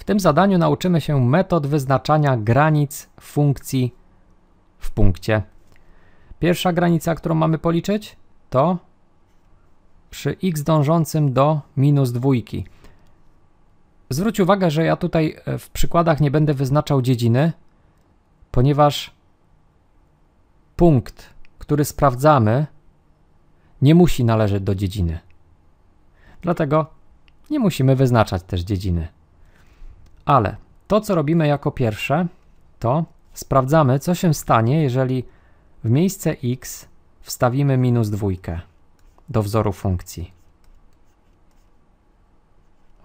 W tym zadaniu nauczymy się metod wyznaczania granic funkcji w punkcie. Pierwsza granica, którą mamy policzyć, to przy x dążącym do minus dwójki. Zwróć uwagę, że ja tutaj e, w przykładach nie będę wyznaczał dziedziny, ponieważ punkt, który sprawdzamy, nie musi należeć do dziedziny. Dlatego nie musimy wyznaczać też dziedziny. Ale to, co robimy jako pierwsze, to sprawdzamy, co się stanie, jeżeli w miejsce x wstawimy minus dwójkę do wzoru funkcji.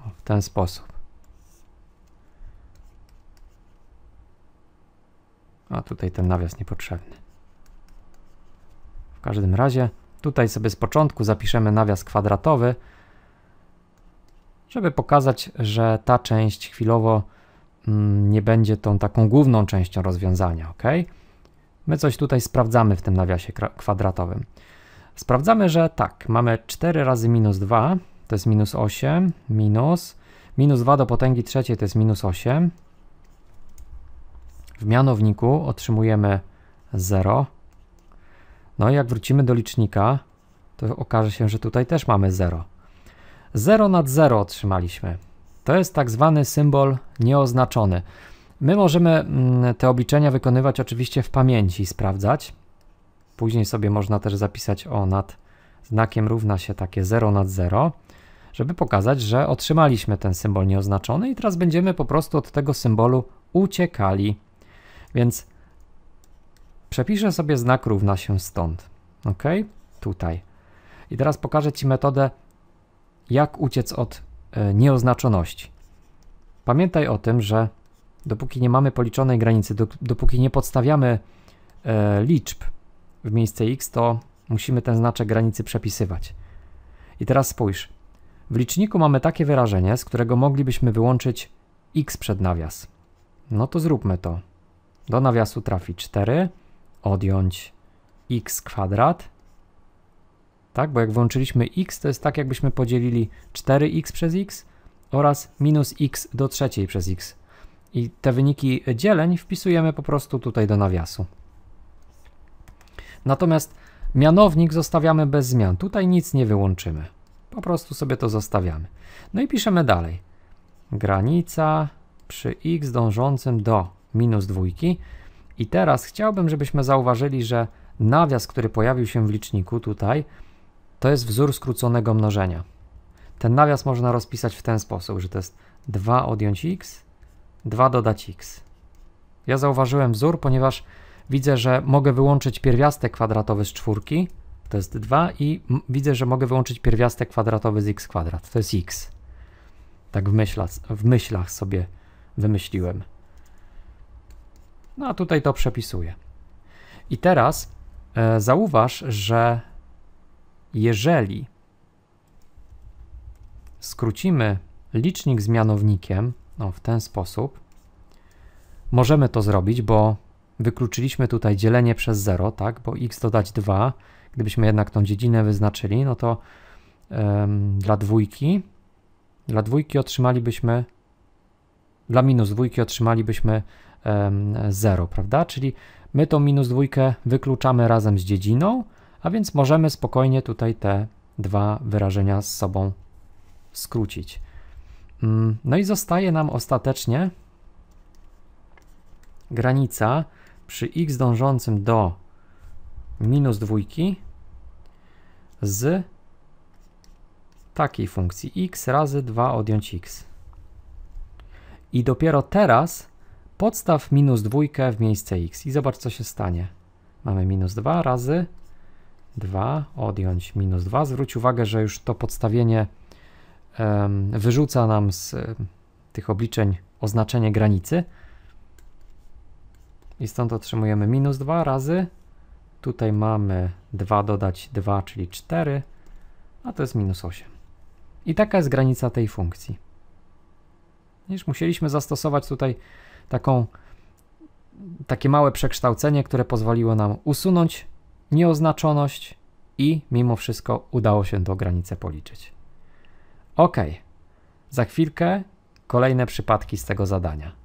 O, w ten sposób. A tutaj ten nawias niepotrzebny. W każdym razie tutaj sobie z początku zapiszemy nawias kwadratowy, żeby pokazać, że ta część chwilowo mm, nie będzie tą taką główną częścią rozwiązania, ok? My coś tutaj sprawdzamy w tym nawiasie kwadratowym. Sprawdzamy, że tak, mamy 4 razy minus 2, to jest minus 8, minus, minus 2 do potęgi trzeciej to jest minus 8. W mianowniku otrzymujemy 0. No i jak wrócimy do licznika, to okaże się, że tutaj też mamy 0. 0 nad 0 otrzymaliśmy. To jest tak zwany symbol nieoznaczony. My możemy mm, te obliczenia wykonywać oczywiście w pamięci, sprawdzać. Później sobie można też zapisać o nad znakiem równa się takie 0 nad 0, żeby pokazać, że otrzymaliśmy ten symbol nieoznaczony i teraz będziemy po prostu od tego symbolu uciekali. Więc przepiszę sobie znak równa się stąd, ok? Tutaj. I teraz pokażę Ci metodę jak uciec od e, nieoznaczoności. Pamiętaj o tym, że dopóki nie mamy policzonej granicy, dopóki nie podstawiamy e, liczb w miejsce x, to musimy ten znaczek granicy przepisywać. I teraz spójrz. W liczniku mamy takie wyrażenie, z którego moglibyśmy wyłączyć x przed nawias. No to zróbmy to. Do nawiasu trafi 4, odjąć x kwadrat tak? Bo jak włączyliśmy x, to jest tak, jakbyśmy podzielili 4x przez x oraz minus x do trzeciej przez x. I te wyniki dzieleń wpisujemy po prostu tutaj do nawiasu. Natomiast mianownik zostawiamy bez zmian. Tutaj nic nie wyłączymy. Po prostu sobie to zostawiamy. No i piszemy dalej. Granica przy x dążącym do minus dwójki. I teraz chciałbym, żebyśmy zauważyli, że nawias, który pojawił się w liczniku tutaj, to jest wzór skróconego mnożenia. Ten nawias można rozpisać w ten sposób, że to jest 2 odjąć x, 2 dodać x. Ja zauważyłem wzór, ponieważ widzę, że mogę wyłączyć pierwiastek kwadratowy z czwórki, to jest 2 i widzę, że mogę wyłączyć pierwiastek kwadratowy z x kwadrat, to jest x. Tak w, w myślach sobie wymyśliłem. No a tutaj to przepisuję. I teraz e, zauważ, że jeżeli skrócimy licznik z mianownikiem no, w ten sposób, możemy to zrobić, bo wykluczyliśmy tutaj dzielenie przez 0, tak, bo x dodać 2, gdybyśmy jednak tą dziedzinę wyznaczyli, no to ym, dla dwójki, dla dwójki otrzymalibyśmy, dla minus dwójki otrzymalibyśmy 0, prawda, czyli my tą minus dwójkę wykluczamy razem z dziedziną, a więc możemy spokojnie tutaj te dwa wyrażenia z sobą skrócić. Mm, no i zostaje nam ostatecznie granica przy x dążącym do minus dwójki z takiej funkcji x razy 2 odjąć x. I dopiero teraz podstaw minus dwójkę w miejsce x. I zobacz, co się stanie. Mamy minus 2 razy 2, odjąć minus 2. Zwróć uwagę, że już to podstawienie um, wyrzuca nam z e, tych obliczeń oznaczenie granicy. I stąd otrzymujemy minus 2 razy. Tutaj mamy 2 dodać 2, czyli 4, a to jest minus 8. I taka jest granica tej funkcji. Widzisz, musieliśmy zastosować tutaj taką, takie małe przekształcenie, które pozwoliło nam usunąć nieoznaczoność i mimo wszystko udało się tą granicę policzyć. Ok, za chwilkę kolejne przypadki z tego zadania.